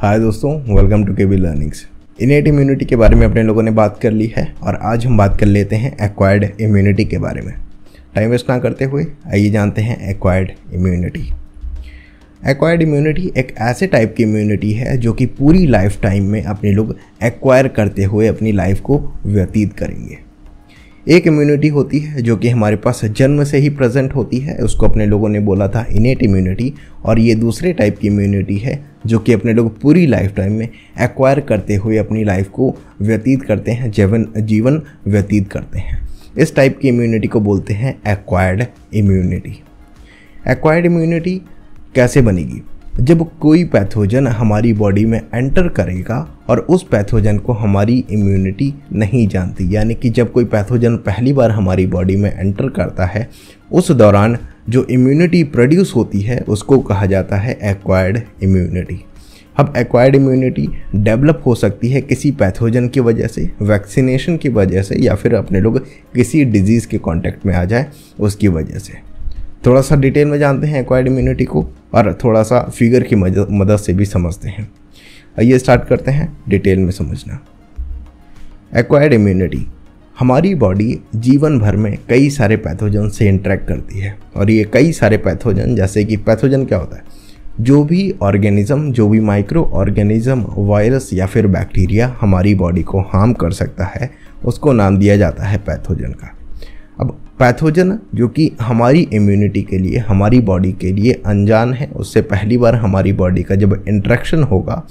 हाय दोस्तों welcome to K B learnings innate immunity के बारे में अपने लोगों ने बात कर ली है और आज हम बात कर लेते हैं एक्वायर्ड इम्यूनिटी के बारे में टाइम वेस्ट ना करते हुए आइए जानते हैं एक्वायर्ड इम्यूनिटी एक्वायर्ड इम्यूनिटी एक ऐसे टाइप की इम्यूनिटी है जो कि पूरी लाइफ टाइम में अपने लोग एक्वायर करते हुए अपनी लाइफ को व्यतीत करेंगे एक इम्यूनिटी होती है जो कि हमारे पास जन्म से ही प्रेजेंट होती है उसको अपने लोगों ने बोला था इनेट इम्यूनिटी और ये दूसरे टाइप की इम्यूनिटी है जो कि अपने लोग पूरी लाइफ टाइम में एक्वायर करते हुए अपनी लाइफ को व्यतीत करते हैं जीवन जीवन व्यतीत करते हैं इस टाइप की इम्यूनिटी को बोलते हैं एक्वायर्ड इम्यूनिटी एक्वायर्ड इम्यूनिटी कैसे बनेगी जब कोई पैथोजन हमारी बॉडी में एंटर करेगा और उस पैथोजन को हमारी इम्यूनिटी नहीं जानती यानी कि जब कोई पैथोजन पहली बार हमारी बॉडी में एंटर करता है उस दौरान जो इम्यूनिटी प्रोड्यूस होती है उसको कहा जाता है एक्वायर्ड इम्यूनिटी अब एक्वायर्ड इम्यूनिटी डेवलप हो सकती है किसी पैथोजन की वजह से वैक्सीनेशन की वजह से या फिर अपने लोग किसी डिजीज़ के कांटेक्ट में आ जाए उसकी वजह से थोड़ा सा डिटेल में जानते हैं एक्वायर्ड इम्यूनिटी को और थोड़ा सा फिगर की मदद से भी समझते हैं आइए स्टार्ट करते हैं डिटेल में समझना एक्वायर्ड इम्यूनिटी हमारी बॉडी जीवन भर में कई सारे पैथोजन से इंटरेक्ट करती है और ये कई सारे पैथोजन जैसे कि पैथोजन क्या होता है जो भी ऑर्गेनिज्म जो भी माइक्रो ऑर्गेनिज्म वायरस या फिर बैक्टीरिया हमारी बॉडी को हार्म कर सकता है उसको नाम दिया जाता है पैथोजन का अब पैथोजन जो कि हमारी इम्यूनिटी के लिए हमारी बॉडी के लिए अनजान है उससे पहली बार हमारी बॉडी का जब इंट्रैक्शन होगा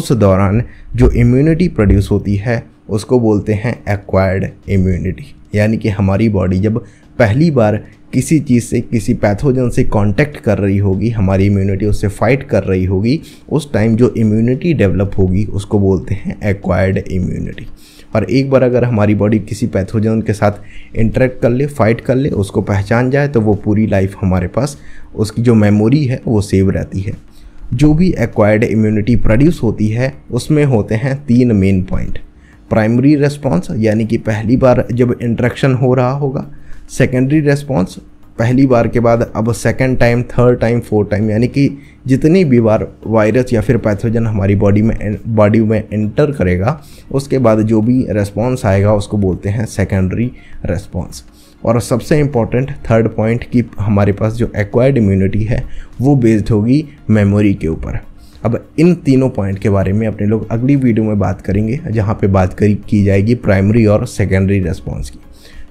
उस दौरान जो इम्यूनिटी प्रोड्यूस होती है उसको बोलते हैं एक्वायर्ड इम्यूनिटी यानी कि हमारी बॉडी जब पहली बार किसी चीज़ से किसी पैथोजन से कांटेक्ट कर रही होगी हमारी इम्यूनिटी उससे फाइट कर रही होगी उस टाइम जो इम्यूनिटी डेवलप होगी उसको बोलते हैं एक्वायर्ड इम्यूनिटी और एक बार अगर हमारी बॉडी किसी पैथोजन के साथ इंटरेक्ट कर ले फाइट कर ले उसको पहचान जाए तो वो पूरी लाइफ हमारे पास उसकी जो मेमोरी है वो सेव रहती है जो भी एक्वायर्ड इम्यूनिटी प्रोड्यूस होती है उसमें होते हैं तीन मेन पॉइंट प्राइमरी रेस्पॉन्स यानी कि पहली बार जब इंट्रैक्शन हो रहा होगा सेकेंडरी रेस्पॉन्स पहली बार के बाद अब second time third time fourth time यानी कि जितनी भी बार वायरस या फिर पैथोजन हमारी बॉडी में बॉडी में एंटर करेगा उसके बाद जो भी रेस्पॉन्स आएगा उसको बोलते हैं सेकेंडरी रेस्पॉन्स और सबसे इम्पॉर्टेंट थर्ड पॉइंट कि हमारे पास जो एक्वायर्ड इम्यूनिटी है वो बेस्ड होगी मेमोरी के ऊपर अब इन तीनों पॉइंट के बारे में अपने लोग अगली वीडियो में बात करेंगे जहाँ पे बात करी की जाएगी प्राइमरी और सेकेंडरी रेस्पॉन्स की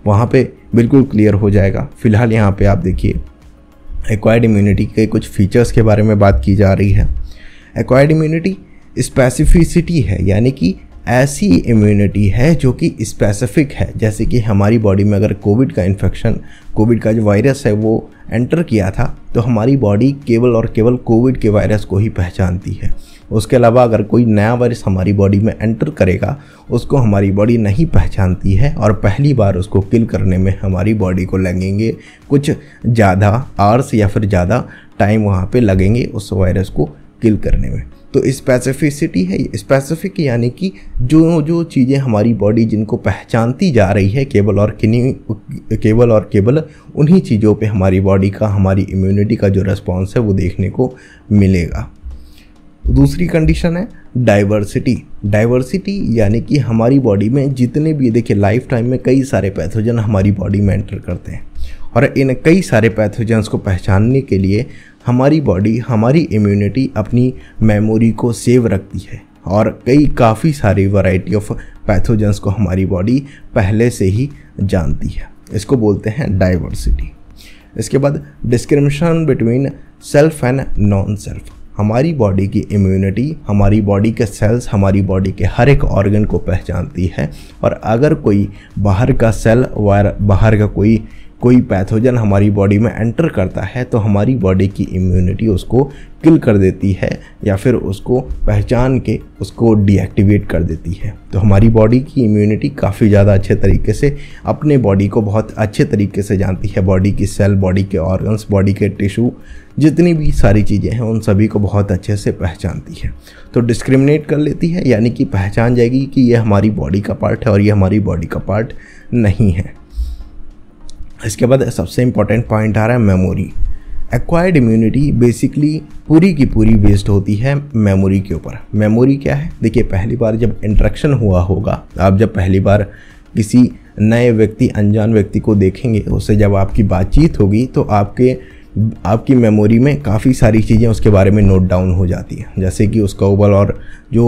वहाँ पे बिल्कुल क्लियर हो जाएगा फिलहाल यहाँ पे आप देखिए एक्वायर्ड इम्यूनिटी के कुछ फीचर्स के बारे में बात की जा रही है एक्वायर्ड इम्यूनिटी स्पेसिफिसिटी है यानी कि ऐसी इम्यूनिटी है जो कि स्पेसिफिक है जैसे कि हमारी बॉडी में अगर कोविड का इन्फेक्शन कोविड का जो वायरस है वो एंटर किया था तो हमारी बॉडी केवल और केवल कोविड के वायरस को ही पहचानती है उसके अलावा अगर कोई नया वायरस हमारी बॉडी में एंटर करेगा उसको हमारी बॉडी नहीं पहचानती है और पहली बार उसको किल करने में हमारी बॉडी को लगेंगे कुछ ज़्यादा आर्स या फिर ज़्यादा टाइम वहाँ पे लगेंगे उस वायरस को किल करने में तो स्पेसिफिसिटी है स्पेसिफिक यानी कि जो जो चीज़ें हमारी बॉडी जिनको पहचानती जा रही है केवल और किन्हीं केवल और केवल उन्हीं चीज़ों पे हमारी बॉडी का हमारी इम्यूनिटी का जो रिस्पॉन्स है वो देखने को मिलेगा दूसरी कंडीशन है डाइवर्सिटी डाइवर्सिटी यानी कि हमारी बॉडी में जितने भी देखिए लाइफ टाइम में कई सारे पैथोजन हमारी बॉडी में एंटर करते हैं और इन कई सारे पैथोजेंस को पहचानने के लिए हमारी बॉडी हमारी इम्यूनिटी अपनी मेमोरी को सेव रखती है और कई काफ़ी सारी वैरायटी ऑफ पैथोजेंस को हमारी बॉडी पहले से ही जानती है इसको बोलते हैं डाइवर्सिटी इसके बाद discrimination between self and non self हमारी बॉडी की इम्यूनिटी हमारी बॉडी के सेल्स हमारी बॉडी के हर एक ऑर्गन को पहचानती है और अगर कोई बाहर का सेल वायर बाहर का कोई कोई पैथोजन हमारी बॉडी में एंटर करता है तो हमारी बॉडी की इम्यूनिटी उसको किल कर देती है या फिर उसको पहचान के उसको डीएक्टिवेट कर देती है तो हमारी बॉडी की इम्यूनिटी काफ़ी ज़्यादा अच्छे तरीके से अपने बॉडी को बहुत अच्छे तरीके से जानती है बॉडी की सेल बॉडी के ऑर्गन्स बॉडी के टिश्यू जितनी भी सारी चीज़ें हैं उन सभी को बहुत अच्छे से पहचानती है तो डिस्क्रिमिनेट कर लेती है यानी कि पहचान जाएगी कि ये हमारी बॉडी का पार्ट है और ये हमारी बॉडी का पार्ट नहीं है इसके बाद सबसे इम्पॉर्टेंट पॉइंट आ रहा है मेमोरी एक्वायर्ड इम्यूनिटी बेसिकली पूरी की पूरी बेस्ड होती है मेमोरी के ऊपर मेमोरी क्या है देखिए पहली बार जब इंट्रैक्शन हुआ होगा आप जब पहली बार किसी नए व्यक्ति अनजान व्यक्ति को देखेंगे उससे जब आपकी बातचीत होगी तो आपके आपकी मेमोरी में काफ़ी सारी चीज़ें उसके बारे में नोट डाउन हो जाती हैं जैसे कि उसका ओवरऑल जो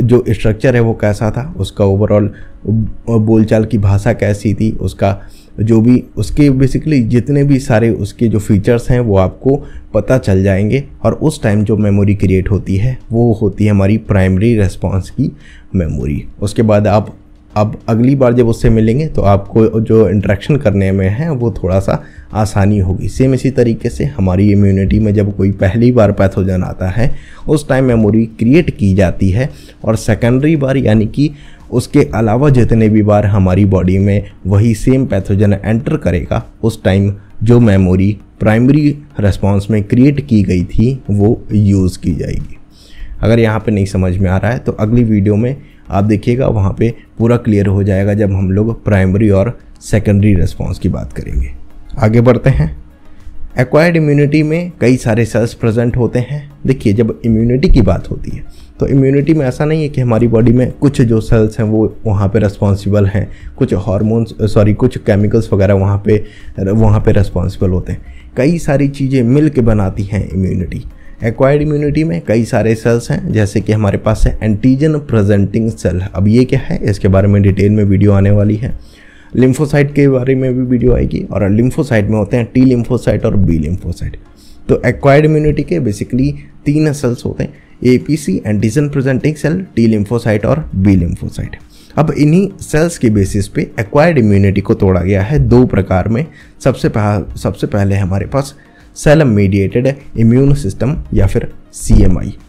जो स्ट्रक्चर है वो कैसा था उसका ओवरऑल बोलचाल की भाषा कैसी थी उसका जो भी उसके बेसिकली जितने भी सारे उसके जो फीचर्स हैं वो आपको पता चल जाएंगे और उस टाइम जो मेमोरी क्रिएट होती है वो होती है हमारी प्राइमरी रेस्पॉन्स की मेमोरी उसके बाद आप अब अगली बार जब उससे मिलेंगे तो आपको जो इंट्रैक्शन करने में है वो थोड़ा सा आसानी होगी सेम इसी तरीके से हमारी इम्यूनिटी में जब कोई पहली बार पैथोजन आता है उस टाइम मेमोरी क्रिएट की जाती है और सेकेंडरी बार यानी कि उसके अलावा जितने भी बार हमारी बॉडी में वही सेम पैथोजन एंटर करेगा उस टाइम जो मेमोरी प्राइमरी रिस्पॉन्स में क्रिएट की गई थी वो यूज़ की जाएगी अगर यहाँ पे नहीं समझ में आ रहा है तो अगली वीडियो में आप देखिएगा वहाँ पे पूरा क्लियर हो जाएगा जब हम लोग प्राइमरी और सेकेंडरी रिस्पॉन्स की बात करेंगे आगे बढ़ते हैं एक्वायर्ड इम्यूनिटी में कई सारे सेल्स प्रेजेंट होते हैं देखिए जब इम्यूनिटी की बात होती है तो इम्यूनिटी में ऐसा नहीं है कि हमारी बॉडी में कुछ जो सेल्स हैं वो वहाँ पे रेस्पॉन्सिबल हैं कुछ हार्मोन्स सॉरी कुछ केमिकल्स वगैरह वहाँ पे वहाँ पे रेस्पॉन्सिबल होते हैं कई सारी चीज़ें मिल के बनाती हैं इम्यूनिटी एक्वायर्ड इम्यूनिटी में कई सारे सेल्स हैं जैसे कि हमारे पास है एंटीजन प्रेजेंटिंग सेल अब ये क्या है इसके बारे में डिटेल में वीडियो आने वाली है लिम्फोसाइट के बारे में भी वीडियो आएगी और लिम्फोसाइट में होते हैं टी लिम्फोसाइट और बी लिम्फोसाइट तो एक्वायर्ड इम्यूनिटी के बेसिकली तीन सेल्स होते हैं A P C antigen presenting cell T lymphocyte और बी लिम्फोसाइट अब इन्हीं सेल्स के बेसिस पे एक्वायर्ड इम्यूनिटी को तोड़ा गया है दो प्रकार में सबसे पह, सबसे पहले हमारे पास सेलम मीडिएटेड इम्यून सिस्टम या फिर सी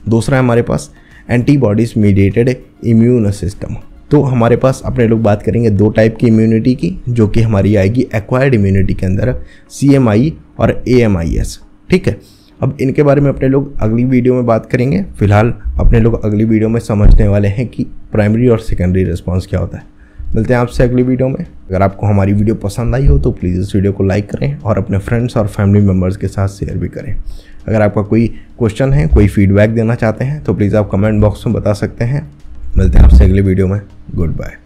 दूसरा है हमारे पास एंटीबॉडीज मीडिएटेड इम्यून सिस्टम तो हमारे पास अपने लोग बात करेंगे दो टाइप की इम्यूनिटी की जो कि हमारी आएगी एक्वायर्ड इम्यूनिटी के अंदर सी और ए ठीक है अब इनके बारे में अपने लोग अगली वीडियो में बात करेंगे फिलहाल अपने लोग अगली वीडियो में समझने वाले हैं कि प्राइमरी और सेकेंडरी रिस्पॉन्स क्या होता है मिलते हैं आपसे अगली वीडियो में अगर आपको हमारी वीडियो पसंद आई हो तो प्लीज़ इस वीडियो को लाइक करें और अपने फ्रेंड्स और फैमिली मेम्बर्स के साथ शेयर भी करें अगर आपका कोई क्वेश्चन है कोई फीडबैक देना चाहते हैं तो प्लीज़ आप कमेंट बॉक्स में बता सकते हैं मिलते हैं आपसे अगली वीडियो में गुड बाय